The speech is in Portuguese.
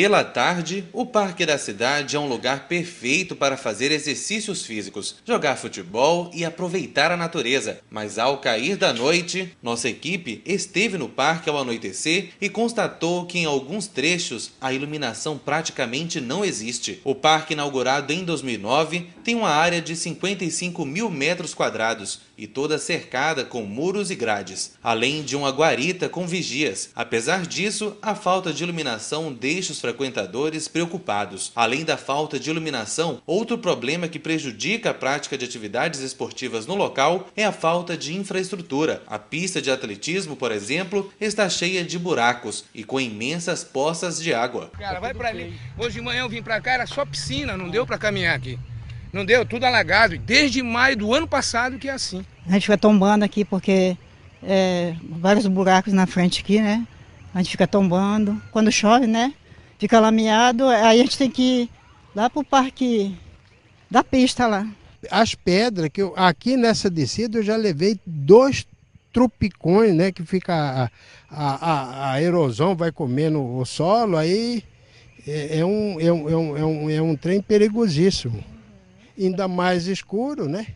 Pela tarde, o Parque da Cidade é um lugar perfeito para fazer exercícios físicos, jogar futebol e aproveitar a natureza. Mas ao cair da noite, nossa equipe esteve no parque ao anoitecer e constatou que em alguns trechos a iluminação praticamente não existe. O parque, inaugurado em 2009, tem uma área de 55 mil metros quadrados e toda cercada com muros e grades, além de uma guarita com vigias. Apesar disso, a falta de iluminação deixa os frequentadores preocupados. Além da falta de iluminação, outro problema que prejudica a prática de atividades esportivas no local é a falta de infraestrutura. A pista de atletismo, por exemplo, está cheia de buracos e com imensas poças de água. Cara, vai para ali. Hoje de manhã eu vim para cá, era só piscina, não deu para caminhar aqui. Não deu, tudo alagado. Desde maio do ano passado que é assim. A gente fica tombando aqui porque é, vários buracos na frente aqui, né? A gente fica tombando. Quando chove, né? fica lameado, aí a gente tem que ir lá para o parque da pista lá. As pedras, que eu, aqui nessa descida eu já levei dois trupicões, né? Que fica a, a, a erosão vai comendo o solo, aí é, é, um, é, um, é, um, é, um, é um trem perigosíssimo. Ainda mais escuro, né?